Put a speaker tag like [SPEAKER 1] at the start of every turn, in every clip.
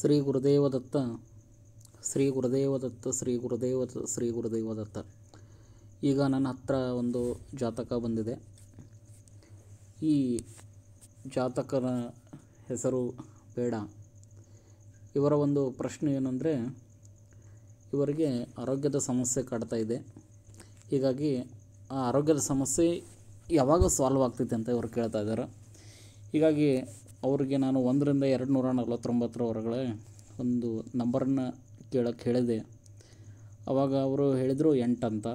[SPEAKER 1] ಶ್ರೀ ಗುರುದೇವದತ್ತ ಶ್ರೀ ಗುರುದೇವದತ್ತ ಶ್ರೀ ಗುರುದೇವದತ್ತ ಶ್ರೀ ಗುರುದೇವದತ್ತ ಈಗ ನನ್ನ ಹತ್ರ ಒಂದು ಜಾತಕ ಬಂದಿದೆ ಈ ಜಾತಕನ ಹೆಸರು ಬೇಡ ಇವರ ಒಂದು ಪ್ರಶ್ನೆ ಏನಂದರೆ ಇವರಿಗೆ ಆರೋಗ್ಯದ ಸಮಸ್ಯೆ ಕಾಡ್ತಾ ಇದೆ ಹೀಗಾಗಿ ಆ ಆರೋಗ್ಯದ ಸಮಸ್ಯೆ ಯಾವಾಗ ಸಾಲ್ವ್ ಆಗ್ತೈತೆ ಅಂತ ಇವರು ಕೇಳ್ತಾ ಇದ್ದಾರೆ ಹೀಗಾಗಿ ಅವ್ರಿಗೆ ನಾನು ಒಂದರಿಂದ ಎರಡು ನೂರ ನಲವತ್ತೊಂಬತ್ತರವರೆಗೆ ಒಂದು ನಂಬರನ್ನು ಕೇಳೋಕ್ಕೆ ಹೇಳಿದೆ ಅವಾಗ ಅವರು ಹೇಳಿದರು ಎಂಟು ಅಂತ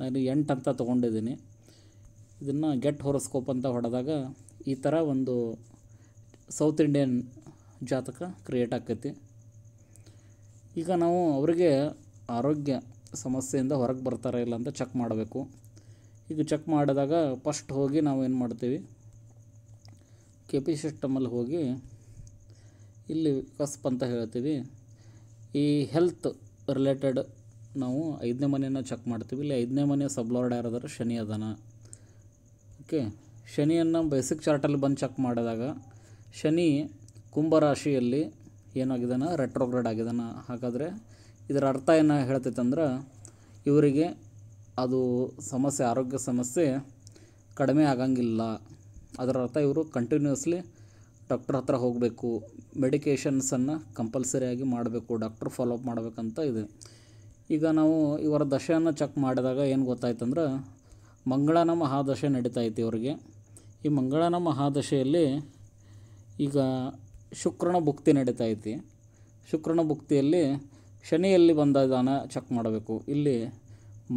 [SPEAKER 1] ನಾನು ಎಂಟು ಅಂತ ತೊಗೊಂಡಿದ್ದೀನಿ ಇದನ್ನು ಗೆಟ್ ಹೊರಸ್ಕೋಪ್ ಅಂತ ಹೊಡೆದಾಗ ಈ ಥರ ಒಂದು ಸೌತ್ ಇಂಡಿಯನ್ ಜಾತಕ ಕ್ರಿಯೇಟ್ ಆಕೈತಿ ಈಗ ನಾವು ಅವರಿಗೆ ಆರೋಗ್ಯ ಸಮಸ್ಯೆಯಿಂದ ಹೊರಗೆ ಬರ್ತಾರೆ ಇಲ್ಲ ಅಂತ ಚೆಕ್ ಮಾಡಬೇಕು ಈಗ ಚೆಕ್ ಮಾಡಿದಾಗ ಫಸ್ಟ್ ಹೋಗಿ ನಾವು ಏನು ಮಾಡ್ತೀವಿ ಕೆ ಪಿ ಸಿಸ್ಟಮಲ್ಲಿ ಹೋಗಿ ಇಲ್ಲಿ ಕಸ್ಪ್ ಅಂತ ಹೇಳ್ತೀವಿ ಈ ಹೆಲ್ತ್ ರಿಲೇಟೆಡ್ ನಾವು ಐದನೇ ಮನೆಯನ್ನು ಚೆಕ್ ಮಾಡ್ತೀವಿ ಇಲ್ಲಿ ಐದನೇ ಮನೆ ಸಬ್ಲಾರ್ಡ್ ಯಾರಾದರೂ ಶನಿ ಅದಾನ ಓಕೆ ಶನಿಯನ್ನು ಬೇಸಿಕ್ ಚಾರ್ಟಲ್ಲಿ ಬಂದು ಚೆಕ್ ಮಾಡಿದಾಗ ಶನಿ ಕುಂಭರಾಶಿಯಲ್ಲಿ ಏನಾಗಿದ್ದಾನ ರೆಟ್ರೋಗ್ರೇಡ್ ಆಗಿದಾನ ಹಾಗಾದರೆ ಇದರ ಅರ್ಥ ಏನು ಹೇಳ್ತೈತಂದ್ರೆ ಇವರಿಗೆ ಅದು ಸಮಸ್ಯೆ ಆರೋಗ್ಯ ಸಮಸ್ಯೆ ಕಡಿಮೆ ಆಗಂಗಿಲ್ಲ ಅದರ ಅರ್ಥ ಇವರು ಕಂಟಿನ್ಯೂಸ್ಲಿ ಡಾಕ್ಟರ್ ಹತ್ರ ಹೋಗಬೇಕು ಮೆಡಿಕೇಷನ್ಸನ್ನು ಕಂಪಲ್ಸರಿಯಾಗಿ ಮಾಡಬೇಕು ಡಾಕ್ಟ್ರ್ ಫಾಲೋಅಪ್ ಮಾಡಬೇಕಂತ ಇದೆ ಈಗ ನಾವು ಇವರ ದಶೆಯನ್ನು ಚೆಕ್ ಮಾಡಿದಾಗ ಏನು ಗೊತ್ತಾಯ್ತಂದ್ರೆ ಮಂಗಳನ ಮಹಾದಶೆ ನಡೀತಾ ಐತಿ ಇವರಿಗೆ ಈ ಮಂಗಳನ ಮಹಾದಶೆಯಲ್ಲಿ ಈಗ ಶುಕ್ರನ ಭುಕ್ತಿ ನಡೀತಾ ಐತಿ ಶುಕ್ರನ ಭುಕ್ತಿಯಲ್ಲಿ ಶನಿಯಲ್ಲಿ ದಾನ ಚೆಕ್ ಮಾಡಬೇಕು ಇಲ್ಲಿ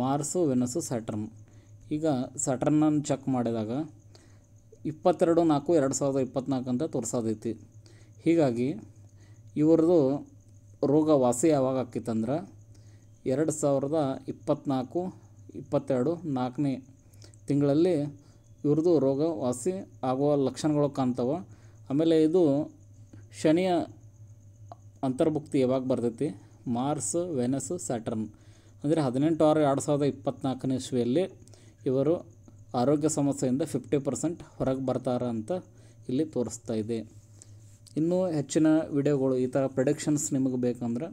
[SPEAKER 1] ಮಾರ್ಸು ವೆನಸು ಸ್ಯಾಟರ್ನ್ ಈಗ ಸ್ಯಾಟರ್ನನ್ನು ಚೆಕ್ ಮಾಡಿದಾಗ ಇಪ್ಪತ್ತೆರಡು ನಾಲ್ಕು ಎರಡು ಸಾವಿರದ ಇಪ್ಪತ್ತ್ನಾಲ್ಕು ಅಂತ ತೋರಿಸೋದೈತಿ ಹೀಗಾಗಿ ಇವ್ರದ್ದು ರೋಗ ವಾಸಿ ಯಾವಾಗ ಆಕಿತ್ತಂದ್ರೆ ಎರಡು ಸಾವಿರದ ಇಪ್ಪತ್ತ್ನಾಲ್ಕು ಇಪ್ಪತ್ತೆರಡು ನಾಲ್ಕನೇ ತಿಂಗಳಲ್ಲಿ ಇವ್ರದ್ದು ರೋಗ ವಾಸಿ ಆಗುವ ಲಕ್ಷಣಗಳು ಕಾಣ್ತಾವೆ ಆಮೇಲೆ ಇದು ಶನಿಯ ಅಂತರ್ಭುಕ್ತಿ ಯಾವಾಗ ಬರ್ತೈತಿ ಮಾರ್ಸ್ ವೆನಸ್ ಸ್ಯಾಟರ್ನ್ ಅಂದರೆ ಹದಿನೆಂಟು ಆರು ಎರಡು ಸಾವಿರದ ಇಪ್ಪತ್ತ್ನಾಲ್ಕನೇ ಇಸ್ವಿಯಲ್ಲಿ ಇವರು ಆರೋಗ್ಯ ಸಮಸ್ಯೆಯಿಂದ ಫಿಫ್ಟಿ ಪರ್ಸೆಂಟ್ ಹೊರಗೆ ಬರ್ತಾರ ಅಂತ ಇಲ್ಲಿ ತೋರಿಸ್ತಾ ಇದೆ ಇನ್ನೂ ಹೆಚ್ಚಿನ ವಿಡಿಯೋಗಳು ಈ ಥರ ಪ್ರೊಡಕ್ಷನ್ಸ್ ನಿಮಗೆ ಬೇಕಂದ್ರೆ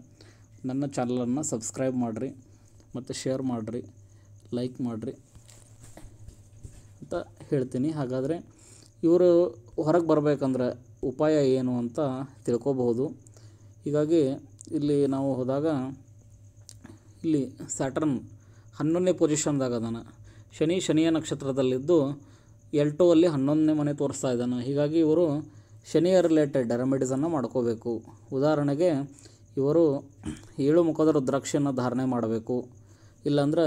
[SPEAKER 1] ನನ್ನ ಚಾನಲನ್ನು ಸಬ್ಸ್ಕ್ರೈಬ್ ಮಾಡಿರಿ ಮತ್ತು ಶೇರ್ ಮಾಡಿರಿ ಲೈಕ್ ಮಾಡಿರಿ ಅಂತ ಹೇಳ್ತೀನಿ ಹಾಗಾದರೆ ಇವರು ಹೊರಗೆ ಬರಬೇಕಂದ್ರೆ ಉಪಾಯ ಏನು ಅಂತ ತಿಳ್ಕೋಬಹುದು ಹೀಗಾಗಿ ಇಲ್ಲಿ ನಾವು ಹೋದಾಗ ಇಲ್ಲಿ ಸ್ಯಾಟರ್ನ್ ಹನ್ನೊಂದನೇ ಪೊಸಿಷನ್ದಾಗ ಅದಾನ ಶನಿ ಶನಿಯ ನಕ್ಷತ್ರದಲ್ಲಿದ್ದು ಎಲ್ಟೋ ಅಲ್ಲಿ ಹನ್ನೊಂದನೇ ಮನೆ ತೋರಿಸ್ತಾ ಇದ್ದಾನೆ ಹೀಗಾಗಿ ಇವರು ಶನಿಯ ರಿಲೇಟೆಡ್ ರೆಮಿಡೀಸನ್ನು ಮಾಡ್ಕೋಬೇಕು ಉದಾಹರಣೆಗೆ ಇವರು ಏಳು ಮುಖದ ರುದ್ರಾಕ್ಷಿಯನ್ನು ಧಾರಣೆ ಮಾಡಬೇಕು ಇಲ್ಲಾಂದ್ರೆ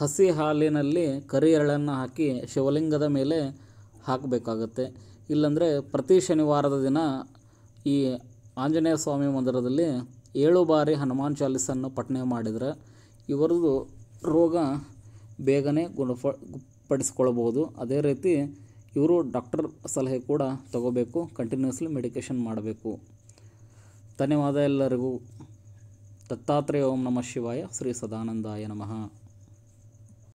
[SPEAKER 1] ಹಸಿ ಹಾಲಿನಲ್ಲಿ ಕರಿ ಎರಳನ್ನು ಹಾಕಿ ಶಿವಲಿಂಗದ ಮೇಲೆ ಹಾಕಬೇಕಾಗತ್ತೆ ಇಲ್ಲಾಂದರೆ ಪ್ರತಿ ಶನಿವಾರದ ದಿನ ಈ ಆಂಜನೇಯ ಸ್ವಾಮಿ ಮಂದಿರದಲ್ಲಿ ಏಳು ಬಾರಿ ಹನುಮಾನ್ ಚಾಲೀಸನ್ನು ಪಠನೆ ಮಾಡಿದರೆ ಇವರದು ರೋಗ ಬೇಗನೆ ಗುಣಪ ಪಡಿಸ್ಕೊಳ್ಬೋದು ಅದೇ ರೀತಿ ಇವರು ಡಾಕ್ಟರ್ ಸಲಹೆ ಕೂಡ ತಗೋಬೇಕು ಕಂಟಿನ್ಯೂಸ್ಲಿ ಮೆಡಿಕೇಷನ್ ಮಾಡಬೇಕು ಧನ್ಯವಾದ ಎಲ್ಲರಿಗೂ ದತ್ತಾತ್ರೇಯ ಓಂ ನಮಃ ಶಿವಾಯ ಶ್ರೀ ಸದಾನಂದಾಯ ನಮಃ